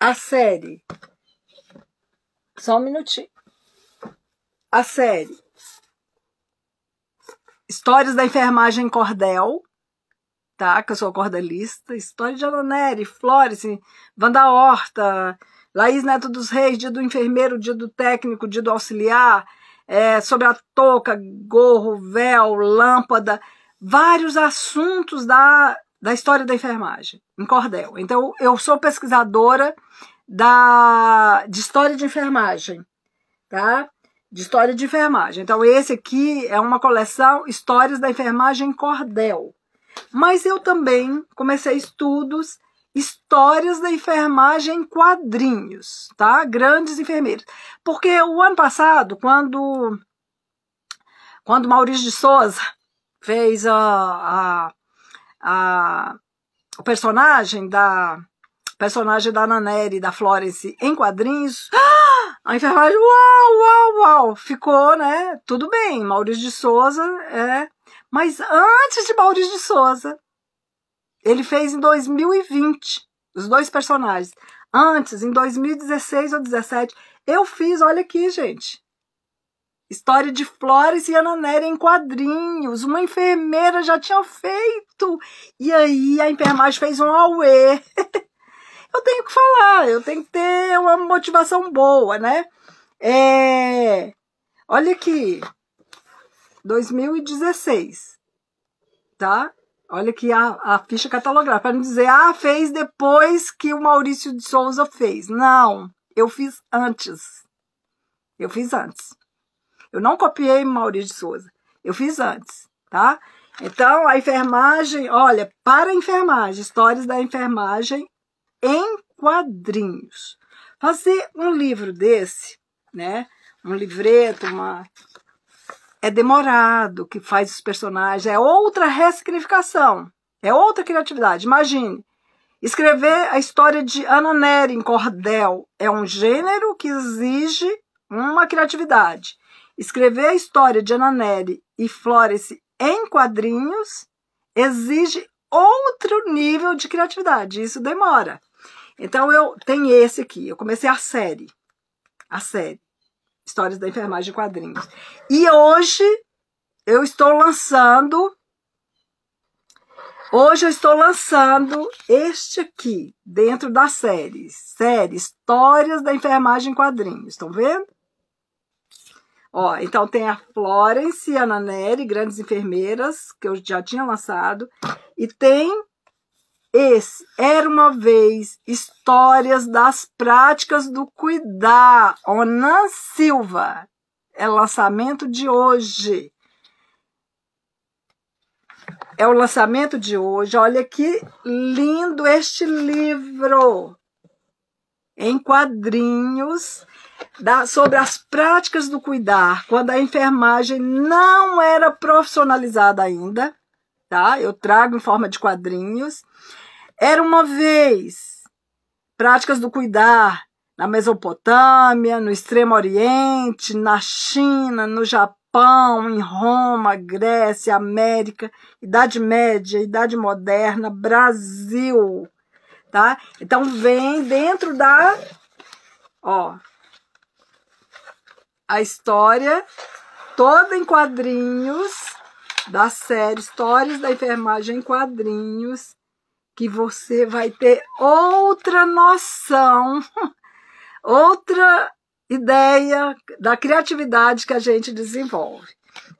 A série. Só um minutinho. A série. Histórias da Enfermagem Cordel, tá? Que eu sou cordelista. História de Ananeri, Flores, Vanda Horta, Laís Neto dos Reis, dia do enfermeiro, dia do técnico, dia do auxiliar, é, sobre a touca, gorro, véu, lâmpada, vários assuntos da, da história da enfermagem, em cordel. Então, eu sou pesquisadora da, de história de enfermagem, tá? De história de enfermagem. Então, esse aqui é uma coleção Histórias da Enfermagem em Cordel. Mas eu também comecei estudos Histórias da enfermagem em quadrinhos, tá? Grandes enfermeiros. Porque o ano passado, quando quando Maurício de Souza fez a, a, a o personagem da personagem da Naneri, da Florence, em quadrinhos, a enfermagem, uau, uau, uau, ficou, né? Tudo bem, Maurício de Souza, é. Mas antes de Maurício de Souza, ele fez em 2020 os dois personagens. Antes, em 2016 ou 2017, eu fiz, olha aqui, gente. História de Flores e Ana em quadrinhos. Uma enfermeira já tinha feito. E aí a enfermagem fez um auê. eu tenho que falar, eu tenho que ter uma motivação boa, né? É... Olha aqui. 2016, tá? Olha que a, a ficha catalográfica, para não dizer, ah, fez depois que o Maurício de Souza fez. Não, eu fiz antes. Eu fiz antes. Eu não copiei Maurício de Souza. Eu fiz antes, tá? Então, a enfermagem, olha, para a enfermagem, histórias da enfermagem em quadrinhos. Fazer um livro desse, né? Um livreto, uma, é demorado, que faz os personagens, é outra ressignificação, é outra criatividade. Imagine, escrever a história de Ana Nery em cordel é um gênero que exige uma criatividade. Escrever a história de Ana Nery e Florence em quadrinhos exige outro nível de criatividade, isso demora. Então eu tenho esse aqui, eu comecei a série. A série Histórias da Enfermagem de Quadrinhos. E hoje eu estou lançando. Hoje eu estou lançando este aqui, dentro da série. Série Histórias da Enfermagem em Quadrinhos. Estão vendo? Ó, então tem a Florence, e a Naneri, Grandes Enfermeiras, que eu já tinha lançado. E tem esse, era uma vez histórias das práticas do cuidar. Onan Silva. É lançamento de hoje. É o lançamento de hoje. Olha que lindo este livro. Em quadrinhos da, sobre as práticas do cuidar, quando a enfermagem não era profissionalizada ainda, tá? Eu trago em forma de quadrinhos. Era uma vez práticas do cuidar na Mesopotâmia, no Extremo Oriente, na China, no Japão, em Roma, Grécia, América, Idade Média, Idade Moderna, Brasil, tá? Então vem dentro da ó a história toda em quadrinhos da série Histórias da Enfermagem em Quadrinhos que você vai ter outra noção, outra ideia da criatividade que a gente desenvolve.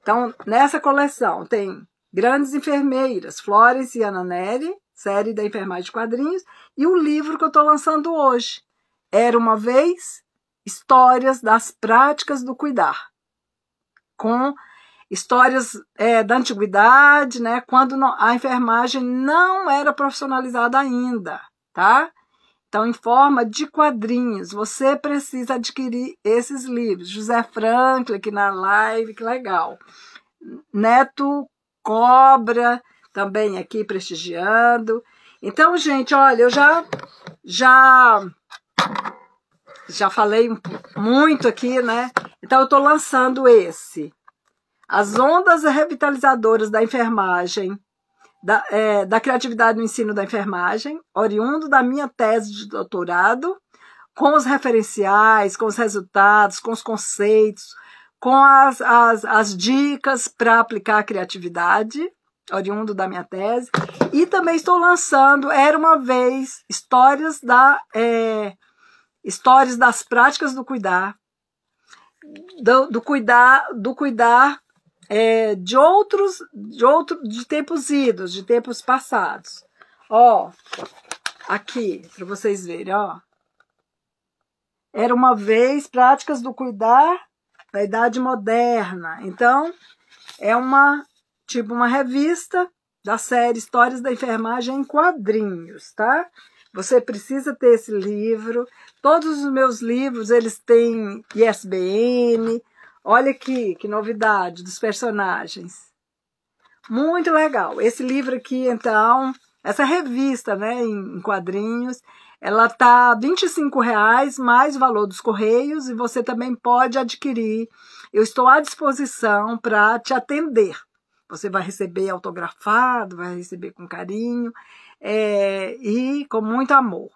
Então, nessa coleção tem Grandes Enfermeiras, Flores e Ana Nery, série da Enfermagem de Quadrinhos, e o livro que eu estou lançando hoje, Era Uma Vez, Histórias das Práticas do Cuidar, com histórias é, da antiguidade, né, quando a enfermagem não era profissionalizada ainda, tá? Então, em forma de quadrinhos, você precisa adquirir esses livros. José Franklin aqui na live, que legal. Neto Cobra também aqui prestigiando. Então, gente, olha, eu já já já falei muito aqui, né? Então, eu estou lançando esse as ondas revitalizadoras da enfermagem, da, é, da criatividade no ensino da enfermagem, oriundo da minha tese de doutorado, com os referenciais, com os resultados, com os conceitos, com as, as, as dicas para aplicar a criatividade, oriundo da minha tese, e também estou lançando Era uma Vez Histórias, da, é, histórias das Práticas do Cuidar, do, do cuidar, do cuidar é, de outros, de outro, de tempos idos, de tempos passados. Ó, aqui, para vocês verem, ó. Era uma vez práticas do cuidar da idade moderna. Então, é uma tipo uma revista da série Histórias da Enfermagem em quadrinhos, tá? Você precisa ter esse livro. Todos os meus livros, eles têm ISBN, Olha aqui que novidade dos personagens. Muito legal. Esse livro aqui, então, essa revista, né, em quadrinhos, ela tá R$ 25,00 mais o valor dos correios e você também pode adquirir. Eu estou à disposição para te atender. Você vai receber autografado, vai receber com carinho é, e com muito amor.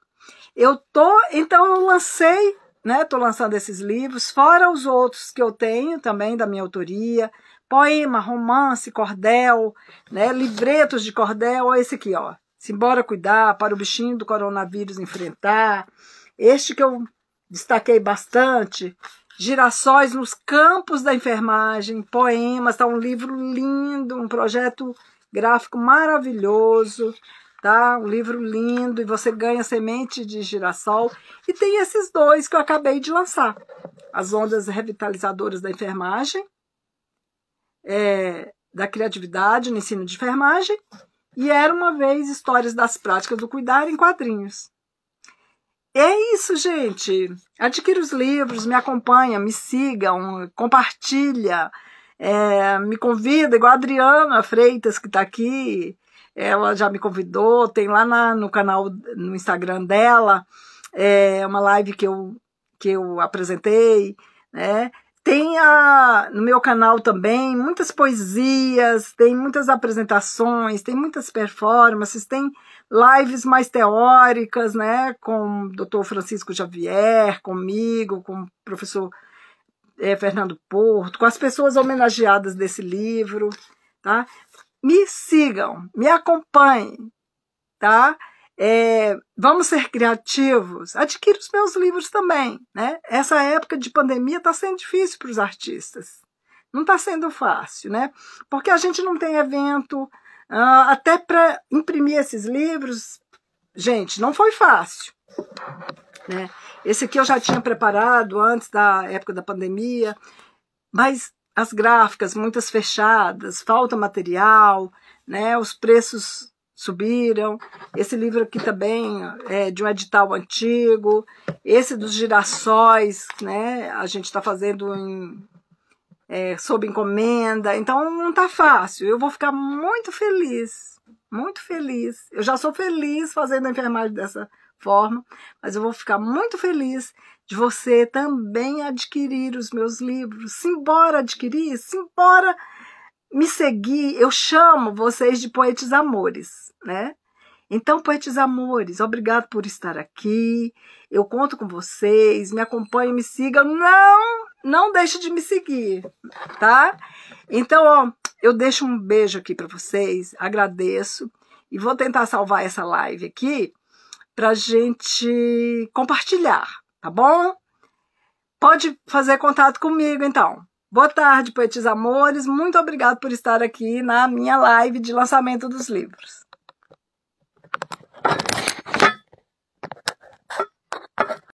Eu tô, então eu lancei né? Tô lançando esses livros, fora os outros que eu tenho também da minha autoria, poema, romance, cordel, né? Livretos de cordel, ó esse aqui, ó. Simbora cuidar para o bichinho do coronavírus enfrentar. Este que eu destaquei bastante, Girassóis nos Campos da Enfermagem, poemas, tá um livro lindo, um projeto gráfico maravilhoso tá? Um livro lindo e você ganha semente de girassol. E tem esses dois que eu acabei de lançar: as ondas revitalizadoras da enfermagem, é, da criatividade no ensino de enfermagem, e era uma vez histórias das práticas do cuidar em quadrinhos. É isso, gente. Adquira os livros, me acompanha, me sigam, compartilha, é, me convida, igual a Adriana Freitas, que está aqui, ela já me convidou, tem lá na, no canal, no Instagram dela, é uma live que eu, que eu apresentei, né? Tem a, no meu canal também muitas poesias, tem muitas apresentações, tem muitas performances, tem lives mais teóricas, né? Com o doutor Francisco Xavier, comigo, com o professor é, Fernando Porto, com as pessoas homenageadas desse livro, tá? me sigam, me acompanhem, tá? É, vamos ser criativos, adquira os meus livros também, né? Essa época de pandemia está sendo difícil para os artistas, não está sendo fácil, né? Porque a gente não tem evento, uh, até para imprimir esses livros, gente, não foi fácil, né? Esse aqui eu já tinha preparado antes da época da pandemia, mas as gráficas muitas fechadas, falta material, né? Os preços subiram. Esse livro aqui também é de um edital antigo. Esse dos girassóis, né? A gente está fazendo em, é, sob encomenda. Então não está fácil. Eu vou ficar muito feliz, muito feliz. Eu já sou feliz fazendo a enfermagem dessa forma, mas eu vou ficar muito feliz de você também adquirir os meus livros. Simbora adquirir, simbora me seguir. Eu chamo vocês de poetas amores, né? Então, poetas amores, obrigado por estar aqui. Eu conto com vocês, me acompanhem, me sigam. Não, não deixe de me seguir, tá? Então, ó, eu deixo um beijo aqui para vocês, agradeço e vou tentar salvar essa live aqui para gente compartilhar, tá bom? Pode fazer contato comigo então. Boa tarde, poetas amores. Muito obrigado por estar aqui na minha live de lançamento dos livros.